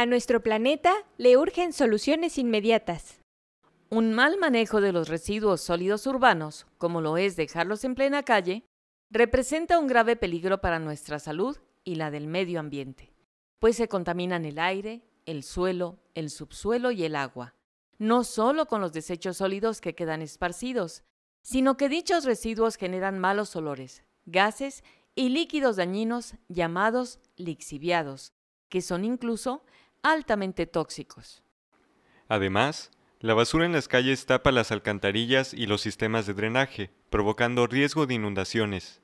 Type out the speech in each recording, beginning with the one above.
A nuestro planeta le urgen soluciones inmediatas. Un mal manejo de los residuos sólidos urbanos, como lo es dejarlos en plena calle, representa un grave peligro para nuestra salud y la del medio ambiente, pues se contaminan el aire, el suelo, el subsuelo y el agua, no solo con los desechos sólidos que quedan esparcidos, sino que dichos residuos generan malos olores, gases y líquidos dañinos llamados lixiviados, que son incluso altamente tóxicos. Además, la basura en las calles tapa las alcantarillas y los sistemas de drenaje, provocando riesgo de inundaciones.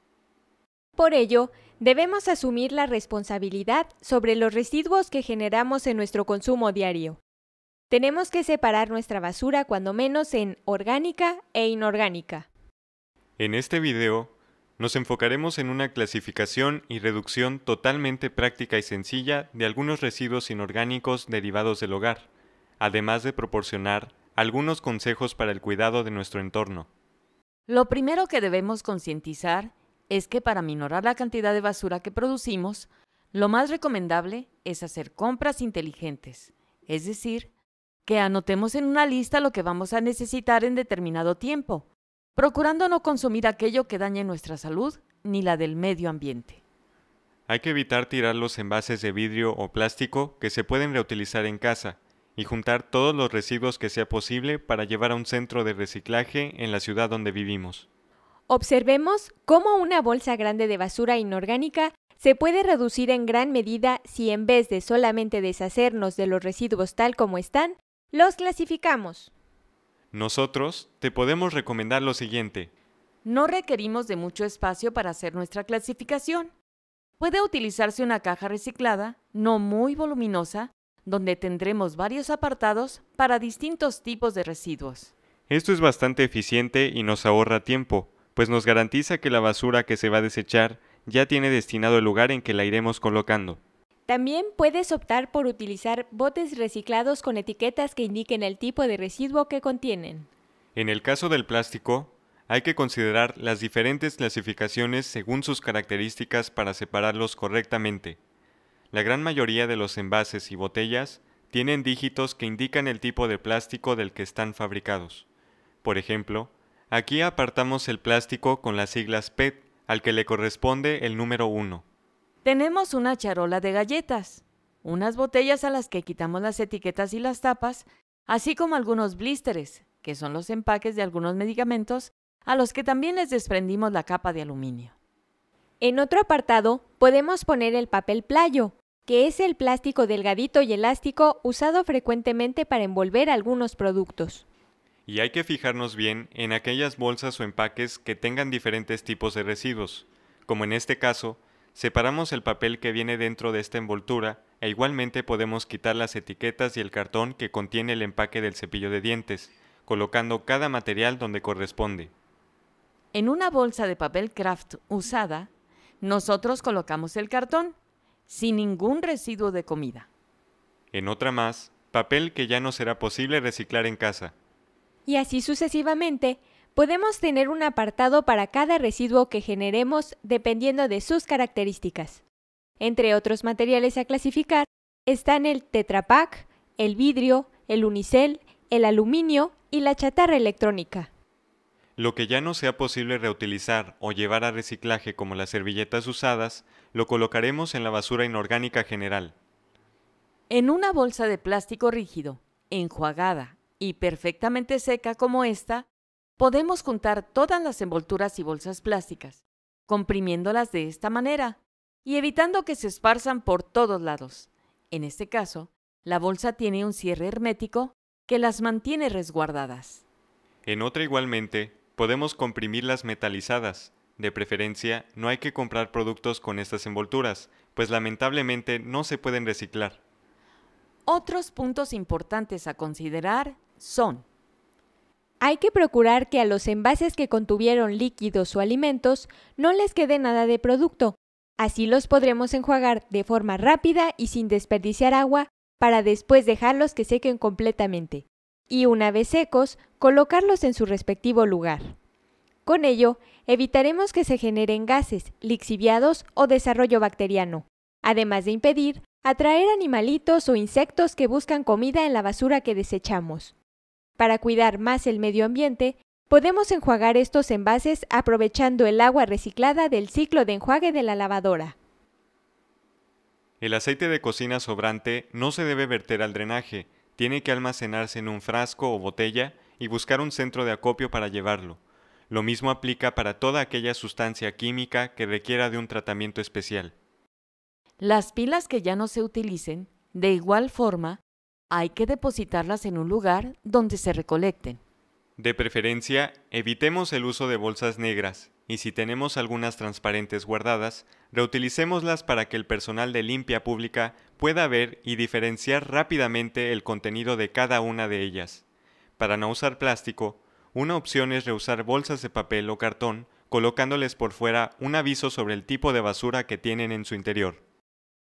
Por ello, debemos asumir la responsabilidad sobre los residuos que generamos en nuestro consumo diario. Tenemos que separar nuestra basura cuando menos en orgánica e inorgánica. En este video nos enfocaremos en una clasificación y reducción totalmente práctica y sencilla de algunos residuos inorgánicos derivados del hogar, además de proporcionar algunos consejos para el cuidado de nuestro entorno. Lo primero que debemos concientizar es que para minorar la cantidad de basura que producimos, lo más recomendable es hacer compras inteligentes, es decir, que anotemos en una lista lo que vamos a necesitar en determinado tiempo procurando no consumir aquello que dañe nuestra salud ni la del medio ambiente. Hay que evitar tirar los envases de vidrio o plástico que se pueden reutilizar en casa y juntar todos los residuos que sea posible para llevar a un centro de reciclaje en la ciudad donde vivimos. Observemos cómo una bolsa grande de basura inorgánica se puede reducir en gran medida si en vez de solamente deshacernos de los residuos tal como están, los clasificamos. Nosotros te podemos recomendar lo siguiente. No requerimos de mucho espacio para hacer nuestra clasificación. Puede utilizarse una caja reciclada, no muy voluminosa, donde tendremos varios apartados para distintos tipos de residuos. Esto es bastante eficiente y nos ahorra tiempo, pues nos garantiza que la basura que se va a desechar ya tiene destinado el lugar en que la iremos colocando. También puedes optar por utilizar botes reciclados con etiquetas que indiquen el tipo de residuo que contienen. En el caso del plástico, hay que considerar las diferentes clasificaciones según sus características para separarlos correctamente. La gran mayoría de los envases y botellas tienen dígitos que indican el tipo de plástico del que están fabricados. Por ejemplo, aquí apartamos el plástico con las siglas PET, al que le corresponde el número 1. Tenemos una charola de galletas, unas botellas a las que quitamos las etiquetas y las tapas, así como algunos blísteres, que son los empaques de algunos medicamentos, a los que también les desprendimos la capa de aluminio. En otro apartado podemos poner el papel playo, que es el plástico delgadito y elástico usado frecuentemente para envolver algunos productos. Y hay que fijarnos bien en aquellas bolsas o empaques que tengan diferentes tipos de residuos, como en este caso, Separamos el papel que viene dentro de esta envoltura e igualmente podemos quitar las etiquetas y el cartón que contiene el empaque del cepillo de dientes, colocando cada material donde corresponde. En una bolsa de papel craft usada, nosotros colocamos el cartón, sin ningún residuo de comida. En otra más, papel que ya no será posible reciclar en casa. Y así sucesivamente, Podemos tener un apartado para cada residuo que generemos dependiendo de sus características. Entre otros materiales a clasificar están el tetrapak, el vidrio, el unicel, el aluminio y la chatarra electrónica. Lo que ya no sea posible reutilizar o llevar a reciclaje como las servilletas usadas, lo colocaremos en la basura inorgánica general. En una bolsa de plástico rígido, enjuagada y perfectamente seca como esta, Podemos juntar todas las envolturas y bolsas plásticas, comprimiéndolas de esta manera y evitando que se esparzan por todos lados. En este caso, la bolsa tiene un cierre hermético que las mantiene resguardadas. En otra igualmente, podemos comprimir las metalizadas. De preferencia, no hay que comprar productos con estas envolturas, pues lamentablemente no se pueden reciclar. Otros puntos importantes a considerar son hay que procurar que a los envases que contuvieron líquidos o alimentos no les quede nada de producto. Así los podremos enjuagar de forma rápida y sin desperdiciar agua para después dejarlos que sequen completamente. Y una vez secos, colocarlos en su respectivo lugar. Con ello, evitaremos que se generen gases, lixiviados o desarrollo bacteriano, además de impedir atraer animalitos o insectos que buscan comida en la basura que desechamos. Para cuidar más el medio ambiente, podemos enjuagar estos envases aprovechando el agua reciclada del ciclo de enjuague de la lavadora. El aceite de cocina sobrante no se debe verter al drenaje, tiene que almacenarse en un frasco o botella y buscar un centro de acopio para llevarlo. Lo mismo aplica para toda aquella sustancia química que requiera de un tratamiento especial. Las pilas que ya no se utilicen, de igual forma, hay que depositarlas en un lugar donde se recolecten. De preferencia, evitemos el uso de bolsas negras y si tenemos algunas transparentes guardadas, reutilicémoslas para que el personal de limpia pública pueda ver y diferenciar rápidamente el contenido de cada una de ellas. Para no usar plástico, una opción es reusar bolsas de papel o cartón colocándoles por fuera un aviso sobre el tipo de basura que tienen en su interior.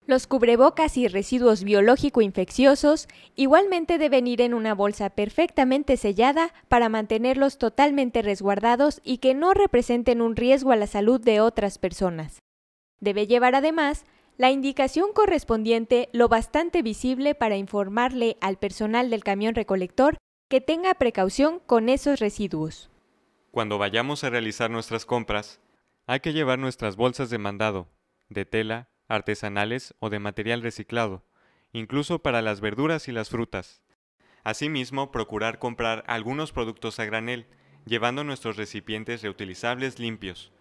Los cubrebocas y residuos biológico-infecciosos igualmente deben ir en una bolsa perfectamente sellada para mantenerlos totalmente resguardados y que no representen un riesgo a la salud de otras personas. Debe llevar además la indicación correspondiente lo bastante visible para informarle al personal del camión recolector que tenga precaución con esos residuos. Cuando vayamos a realizar nuestras compras, hay que llevar nuestras bolsas de mandado, de tela, artesanales o de material reciclado, incluso para las verduras y las frutas. Asimismo, procurar comprar algunos productos a granel, llevando nuestros recipientes reutilizables limpios.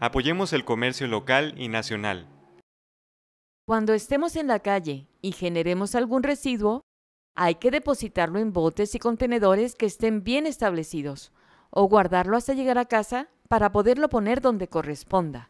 Apoyemos el comercio local y nacional. Cuando estemos en la calle y generemos algún residuo, hay que depositarlo en botes y contenedores que estén bien establecidos o guardarlo hasta llegar a casa para poderlo poner donde corresponda.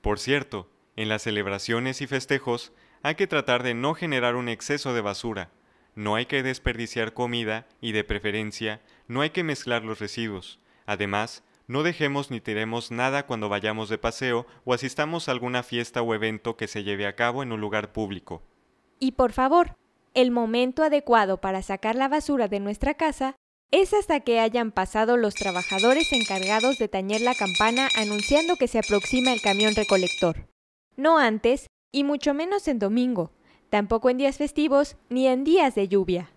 Por cierto, en las celebraciones y festejos hay que tratar de no generar un exceso de basura, no hay que desperdiciar comida y de preferencia no hay que mezclar los residuos. Además, no dejemos ni tiremos nada cuando vayamos de paseo o asistamos a alguna fiesta o evento que se lleve a cabo en un lugar público. Y por favor, el momento adecuado para sacar la basura de nuestra casa es hasta que hayan pasado los trabajadores encargados de tañer la campana anunciando que se aproxima el camión recolector no antes y mucho menos en domingo, tampoco en días festivos ni en días de lluvia.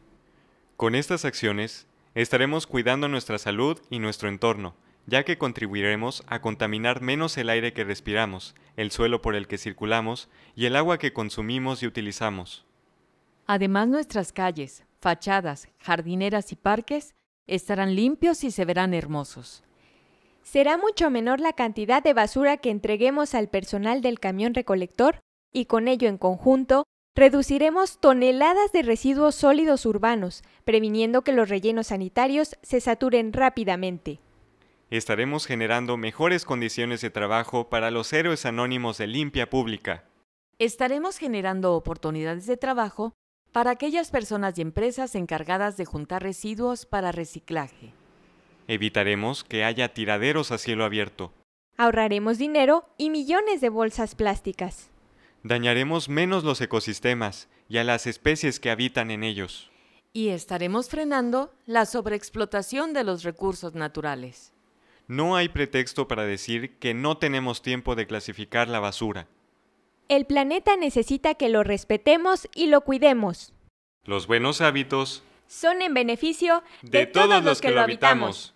Con estas acciones, estaremos cuidando nuestra salud y nuestro entorno, ya que contribuiremos a contaminar menos el aire que respiramos, el suelo por el que circulamos y el agua que consumimos y utilizamos. Además, nuestras calles, fachadas, jardineras y parques estarán limpios y se verán hermosos será mucho menor la cantidad de basura que entreguemos al personal del camión recolector y con ello en conjunto reduciremos toneladas de residuos sólidos urbanos, previniendo que los rellenos sanitarios se saturen rápidamente. Estaremos generando mejores condiciones de trabajo para los héroes anónimos de limpia pública. Estaremos generando oportunidades de trabajo para aquellas personas y empresas encargadas de juntar residuos para reciclaje. Evitaremos que haya tiraderos a cielo abierto. Ahorraremos dinero y millones de bolsas plásticas. Dañaremos menos los ecosistemas y a las especies que habitan en ellos. Y estaremos frenando la sobreexplotación de los recursos naturales. No hay pretexto para decir que no tenemos tiempo de clasificar la basura. El planeta necesita que lo respetemos y lo cuidemos. Los buenos hábitos son en beneficio de, todos, los que, lo habitamos.